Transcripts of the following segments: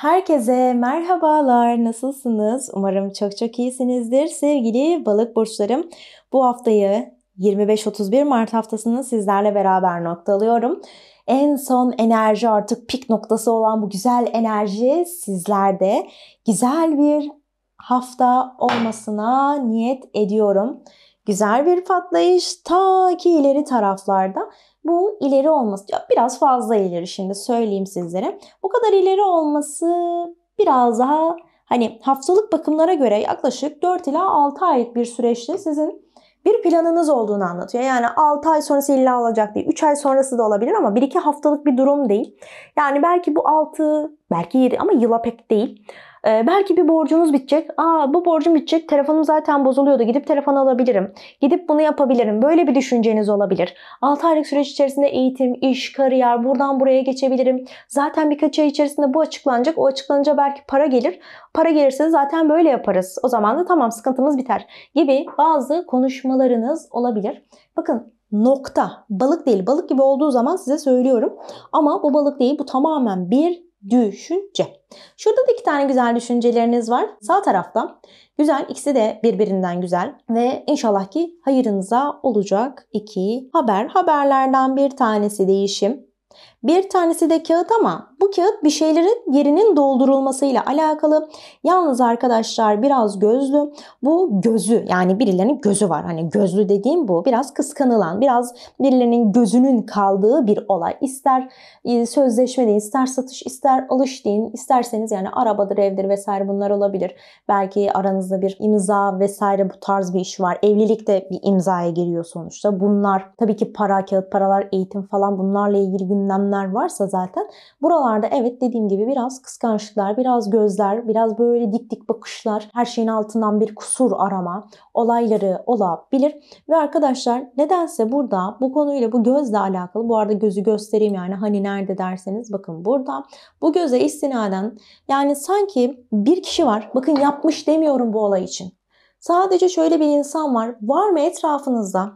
Herkese merhabalar. Nasılsınız? Umarım çok çok iyisinizdir. Sevgili balık burçlarım, bu haftayı 25-31 Mart haftasını sizlerle beraber noktalıyorum. En son enerji artık pik noktası olan bu güzel enerji sizlerde güzel bir hafta olmasına niyet ediyorum. Güzel bir patlayış ta ki ileri taraflarda. Bu ileri olması, ya biraz fazla ileri şimdi söyleyeyim sizlere. Bu kadar ileri olması biraz daha hani haftalık bakımlara göre yaklaşık 4 ila 6 aylık bir süreçte sizin bir planınız olduğunu anlatıyor. Yani 6 ay sonrası illa olacak değil. 3 ay sonrası da olabilir ama 1-2 haftalık bir durum değil. Yani belki bu 6 Belki 7 ama yıla pek değil. Ee, belki bir borcunuz bitecek. Aa bu borcum bitecek. Telefonum zaten bozuluyordu. Gidip telefon alabilirim. Gidip bunu yapabilirim. Böyle bir düşünceniz olabilir. 6 aylık süreç içerisinde eğitim, iş, kariyer buradan buraya geçebilirim. Zaten birkaç ay içerisinde bu açıklanacak. O açıklanınca belki para gelir. Para gelirse zaten böyle yaparız. O zaman da tamam sıkıntımız biter gibi bazı konuşmalarınız olabilir. Bakın nokta. Balık değil. Balık gibi olduğu zaman size söylüyorum. Ama bu balık değil. Bu tamamen bir düşünce. Şurada da iki tane güzel düşünceleriniz var. Sağ tarafta güzel ikisi de birbirinden güzel ve inşallah ki hayırınıza olacak iki haber. Haberlerden bir tanesi değişim. Bir tanesi de kağıt ama bu kağıt bir şeylerin yerinin doldurulmasıyla alakalı. Yalnız arkadaşlar biraz gözlü. Bu gözü yani birilerinin gözü var. Hani gözlü dediğim bu. Biraz kıskanılan, biraz birilerinin gözünün kaldığı bir olay. İster e, sözleşme deyin, ister satış, ister alış deyin. isterseniz yani arabadır, evdir vesaire bunlar olabilir. Belki aranızda bir imza vesaire bu tarz bir iş var. Evlilikte bir imzaya giriyor sonuçta. Bunlar tabii ki para, kağıt paralar, eğitim falan bunlarla ilgili gündemler problemler varsa zaten buralarda evet dediğim gibi biraz kıskançlıklar, biraz gözler, biraz böyle dik dik bakışlar, her şeyin altından bir kusur arama olayları olabilir. Ve arkadaşlar nedense burada bu konuyla bu gözle alakalı bu arada gözü göstereyim yani hani nerede derseniz bakın burada bu göze istinaden yani sanki bir kişi var bakın yapmış demiyorum bu olay için. Sadece şöyle bir insan var. Var mı etrafınızda?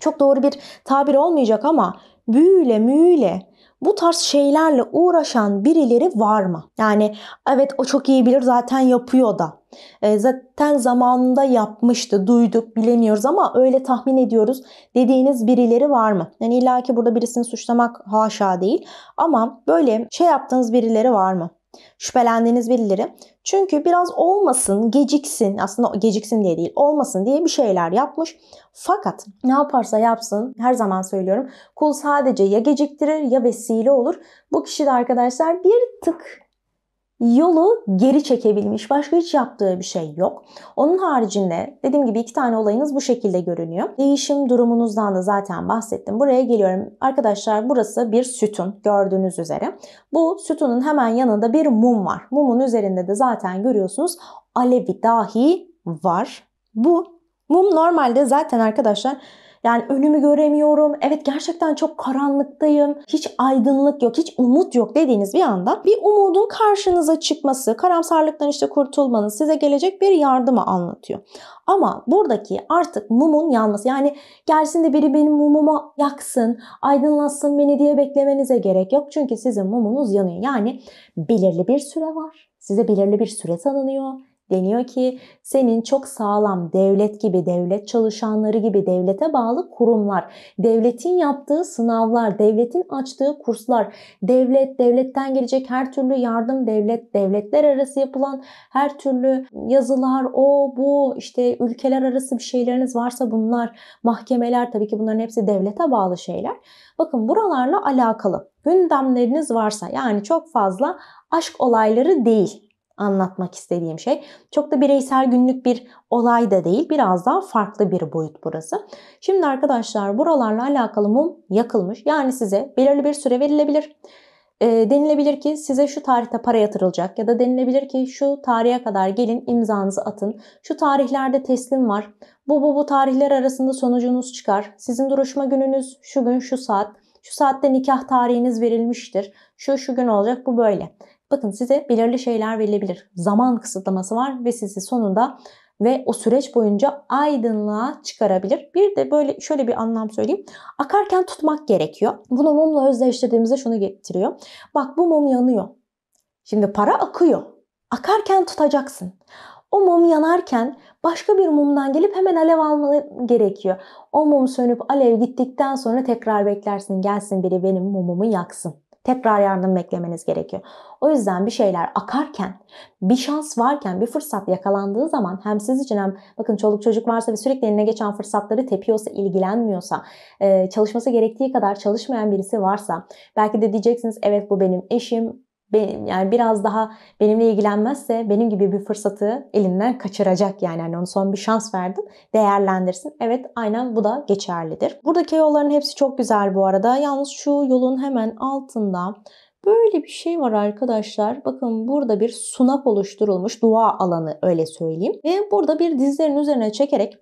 Çok doğru bir tabir olmayacak ama büyüyle müyüyle bu tarz şeylerle uğraşan birileri var mı? Yani evet o çok iyi bilir zaten yapıyor da. E, zaten zamanında yapmıştı, duyduk, bilemiyoruz ama öyle tahmin ediyoruz dediğiniz birileri var mı? Yani illa burada birisini suçlamak haşa değil ama böyle şey yaptığınız birileri var mı? Şüphelendiğiniz birileri. Çünkü biraz olmasın, geciksin, aslında geciksin diye değil, olmasın diye bir şeyler yapmış. Fakat ne yaparsa yapsın, her zaman söylüyorum, kul sadece ya geciktirir ya vesile olur. Bu kişi de arkadaşlar bir tık yolu geri çekebilmiş. Başka hiç yaptığı bir şey yok. Onun haricinde dediğim gibi iki tane olayınız bu şekilde görünüyor. Değişim durumunuzdan da zaten bahsettim. Buraya geliyorum. Arkadaşlar burası bir sütun gördüğünüz üzere. Bu sütunun hemen yanında bir mum var. Mumun üzerinde de zaten görüyorsunuz alevi dahi var. Bu mum normalde zaten arkadaşlar yani önümü göremiyorum. Evet gerçekten çok karanlıktayım. Hiç aydınlık yok, hiç umut yok dediğiniz bir anda bir umudun karşınıza çıkması, karamsarlıktan işte kurtulmanız size gelecek bir yardımı anlatıyor. Ama buradaki artık mumun yanması yani gelsin de biri benim mumumu yaksın, aydınlatsın beni diye beklemenize gerek yok. Çünkü sizin mumunuz yanıyor. Yani belirli bir süre var. Size belirli bir süre tanınıyor. Deniyor ki senin çok sağlam devlet gibi, devlet çalışanları gibi devlete bağlı kurumlar, devletin yaptığı sınavlar, devletin açtığı kurslar, devlet, devletten gelecek her türlü yardım, devlet, devletler arası yapılan her türlü yazılar, o bu işte ülkeler arası bir şeyleriniz varsa bunlar, mahkemeler tabii ki bunların hepsi devlete bağlı şeyler. Bakın buralarla alakalı gündemleriniz varsa yani çok fazla aşk olayları değil anlatmak istediğim şey. Çok da bireysel günlük bir olay da değil. Biraz daha farklı bir boyut burası. Şimdi arkadaşlar buralarla alakalı mum yakılmış. Yani size belirli bir süre verilebilir. E, denilebilir ki size şu tarihte para yatırılacak ya da denilebilir ki şu tarihe kadar gelin imzanızı atın. Şu tarihlerde teslim var. Bu bu bu tarihler arasında sonucunuz çıkar. Sizin duruşma gününüz şu gün şu saat. Şu saatte nikah tarihiniz verilmiştir. Şu şu gün olacak bu böyle. Bakın size belirli şeyler verilebilir. Zaman kısıtlaması var ve sizi sonunda ve o süreç boyunca aydınlığa çıkarabilir. Bir de böyle şöyle bir anlam söyleyeyim. Akarken tutmak gerekiyor. Bunu mumla özdeşlediğimizde şunu getiriyor. Bak bu mum yanıyor. Şimdi para akıyor. Akarken tutacaksın. O mum yanarken başka bir mumdan gelip hemen alev alman gerekiyor. O mum sönüp alev gittikten sonra tekrar beklersin. Gelsin biri benim mumumu yaksın. Tekrar yardım beklemeniz gerekiyor. O yüzden bir şeyler akarken, bir şans varken, bir fırsat yakalandığı zaman hem siz için hem bakın çoluk çocuk varsa ve sürekli eline geçen fırsatları tepiyorsa, ilgilenmiyorsa, çalışması gerektiği kadar çalışmayan birisi varsa belki de diyeceksiniz evet bu benim eşim, benim, yani biraz daha benimle ilgilenmezse benim gibi bir fırsatı elinden kaçıracak yani. yani onu son bir şans verdim değerlendirsin. Evet aynen bu da geçerlidir. Buradaki yolların hepsi çok güzel bu arada. Yalnız şu yolun hemen altında Böyle bir şey var arkadaşlar. Bakın burada bir sunak oluşturulmuş. Dua alanı öyle söyleyeyim. Ve burada bir dizlerin üzerine çekerek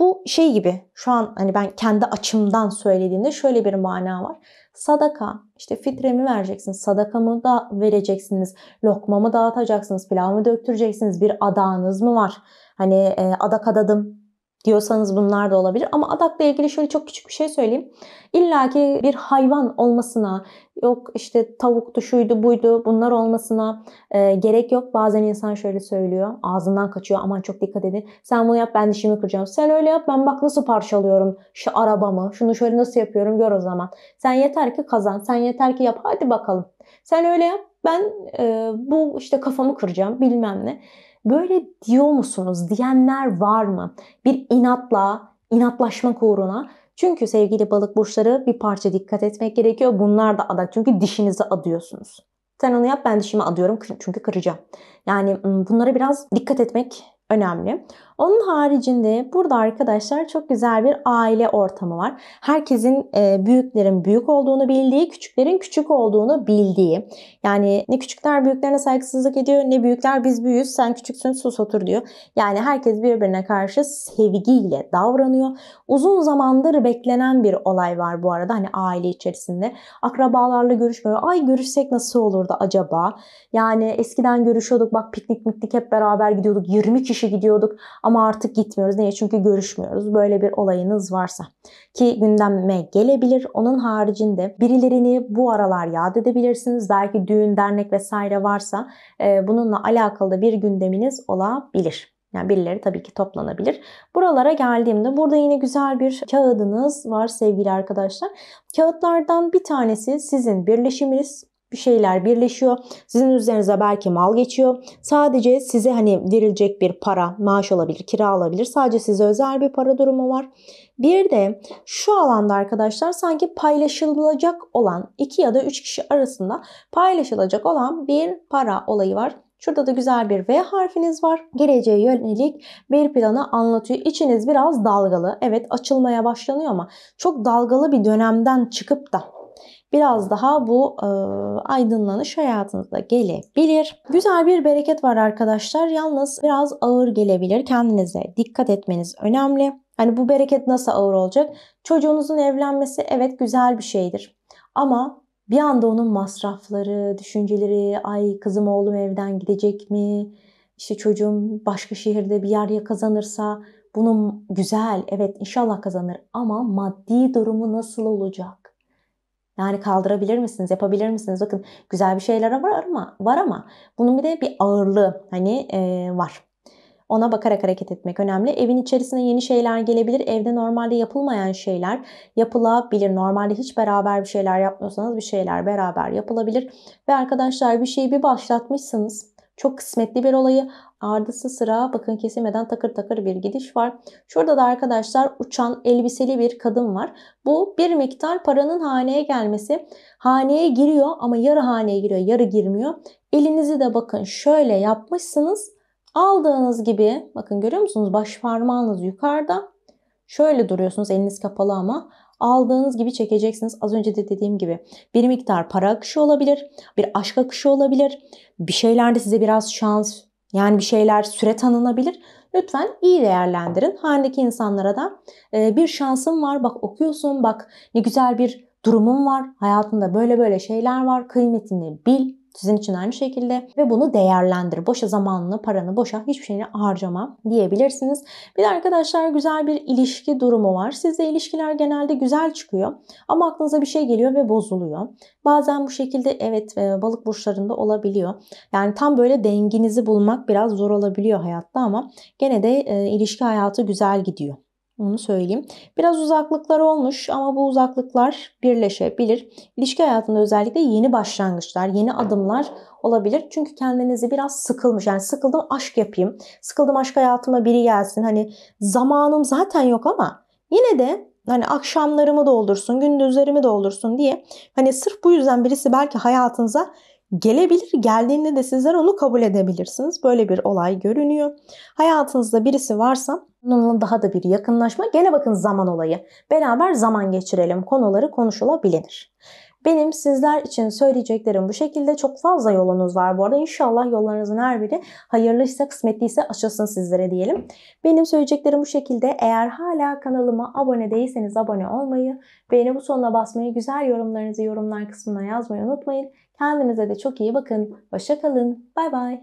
bu şey gibi şu an hani ben kendi açımdan söylediğimde şöyle bir mana var. Sadaka, işte fitremi vereceksiniz, sadakamı da vereceksiniz, lokmamı dağıtacaksınız, pilavımı döktüreceksiniz, bir adağınız mı var? Hani e, adak adadım diyorsanız bunlar da olabilir. Ama adakla ilgili şöyle çok küçük bir şey söyleyeyim. İlla ki bir hayvan olmasına, yok işte tavuktu, şuydu, buydu bunlar olmasına e, gerek yok. Bazen insan şöyle söylüyor, ağzından kaçıyor aman çok dikkat edin. Sen bunu yap ben dişimi kıracağım. Sen öyle yap ben bak nasıl parçalıyorum şu arabamı, şunu şöyle nasıl yapıyorum gör o zaman. Sen yeter ki kazan, sen yeter ki yap hadi bakalım. Sen öyle yap ben e, bu işte kafamı kıracağım bilmem ne. Böyle diyor musunuz? Diyenler var mı? Bir inatla, inatlaşmak uğruna. Çünkü sevgili balık burçları bir parça dikkat etmek gerekiyor. Bunlar da adak. Çünkü dişinizi adıyorsunuz. Sen onu yap ben dişimi adıyorum çünkü kıracağım. Yani bunlara biraz dikkat etmek önemli. Onun haricinde burada arkadaşlar çok güzel bir aile ortamı var. Herkesin e, büyüklerin büyük olduğunu bildiği, küçüklerin küçük olduğunu bildiği. Yani ne küçükler büyüklerine saygısızlık ediyor ne büyükler biz büyüğüz sen küçüksün sus otur diyor. Yani herkes birbirine karşı sevgiyle davranıyor. Uzun zamandır beklenen bir olay var bu arada hani aile içerisinde. Akrabalarla görüşmüyor. Ay görüşsek nasıl olurdu acaba? Yani eskiden görüşüyorduk bak piknik miknik hep beraber gidiyorduk. 20 kişi gidiyorduk. Ama ama artık gitmiyoruz. Niye? Çünkü görüşmüyoruz. Böyle bir olayınız varsa ki gündeme gelebilir. Onun haricinde birilerini bu aralar yad edebilirsiniz. Belki düğün, dernek vesaire varsa e, bununla alakalı da bir gündeminiz olabilir. Yani birileri tabii ki toplanabilir. Buralara geldiğimde burada yine güzel bir kağıdınız var sevgili arkadaşlar. Kağıtlardan bir tanesi sizin birleşiminiz bir şeyler birleşiyor. Sizin üzerinize belki mal geçiyor. Sadece size hani verilecek bir para, maaş olabilir, kira olabilir. Sadece size özel bir para durumu var. Bir de şu alanda arkadaşlar sanki paylaşılacak olan iki ya da üç kişi arasında paylaşılacak olan bir para olayı var. Şurada da güzel bir V harfiniz var. Geleceğe yönelik bir planı anlatıyor. İçiniz biraz dalgalı. Evet açılmaya başlanıyor ama çok dalgalı bir dönemden çıkıp da biraz daha bu e, aydınlanış hayatınıza gelebilir. Güzel bir bereket var arkadaşlar. Yalnız biraz ağır gelebilir. Kendinize dikkat etmeniz önemli. Hani bu bereket nasıl ağır olacak? Çocuğunuzun evlenmesi evet güzel bir şeydir. Ama bir anda onun masrafları, düşünceleri, ay kızım oğlum evden gidecek mi? İşte çocuğum başka şehirde bir yer ya kazanırsa bunun güzel evet inşallah kazanır ama maddi durumu nasıl olacak? Yani kaldırabilir misiniz? Yapabilir misiniz? Bakın güzel bir şeyler var ama, var ama bunun bir de bir ağırlığı hani e, var. Ona bakarak hareket etmek önemli. Evin içerisine yeni şeyler gelebilir. Evde normalde yapılmayan şeyler yapılabilir. Normalde hiç beraber bir şeyler yapmıyorsanız bir şeyler beraber yapılabilir. Ve arkadaşlar bir şeyi bir başlatmışsınız çok kısmetli bir olayı ardısı sıra bakın kesilmeden takır takır bir gidiş var. Şurada da arkadaşlar uçan elbiseli bir kadın var. Bu bir miktar paranın haneye gelmesi. Haneye giriyor ama yarı haneye giriyor yarı girmiyor. Elinizi de bakın şöyle yapmışsınız. Aldığınız gibi bakın görüyor musunuz baş parmağınız yukarıda Şöyle duruyorsunuz eliniz kapalı ama aldığınız gibi çekeceksiniz. Az önce de dediğim gibi bir miktar para akışı olabilir, bir aşk akışı olabilir. Bir şeylerde size biraz şans, yani bir şeyler süre tanınabilir. Lütfen iyi değerlendirin. halindeki insanlara da e, bir şansın var, bak okuyorsun, bak ne güzel bir durumun var, hayatında böyle böyle şeyler var, kıymetini bil sizin için aynı şekilde ve bunu değerlendir. Boşa zamanını, paranı boşa hiçbir şeyini harcama diyebilirsiniz. Bir de arkadaşlar güzel bir ilişki durumu var. Sizde ilişkiler genelde güzel çıkıyor ama aklınıza bir şey geliyor ve bozuluyor. Bazen bu şekilde evet e, balık burçlarında olabiliyor. Yani tam böyle dengenizi bulmak biraz zor olabiliyor hayatta ama gene de e, ilişki hayatı güzel gidiyor. Onu söyleyeyim. Biraz uzaklıklar olmuş ama bu uzaklıklar birleşebilir. İlişki hayatında özellikle yeni başlangıçlar, yeni adımlar olabilir. Çünkü kendinizi biraz sıkılmış. Yani sıkıldım aşk yapayım. Sıkıldım aşk hayatıma biri gelsin. Hani zamanım zaten yok ama yine de hani akşamlarımı doldursun, gündüzlerimi doldursun diye. Hani sırf bu yüzden birisi belki hayatınıza gelebilir. Geldiğinde de sizler onu kabul edebilirsiniz. Böyle bir olay görünüyor. Hayatınızda birisi varsa onunla daha da bir yakınlaşma. Gene bakın zaman olayı. Beraber zaman geçirelim. Konuları konuşulabilir. Benim sizler için söyleyeceklerim bu şekilde. Çok fazla yolunuz var bu arada. İnşallah yollarınızın her biri hayırlıysa, kısmetliyse açılsın sizlere diyelim. Benim söyleyeceklerim bu şekilde. Eğer hala kanalıma abone değilseniz abone olmayı, beğeni butonuna basmayı, güzel yorumlarınızı yorumlar kısmına yazmayı unutmayın. Kendinize de çok iyi bakın. Hoşça kalın. Bay bay.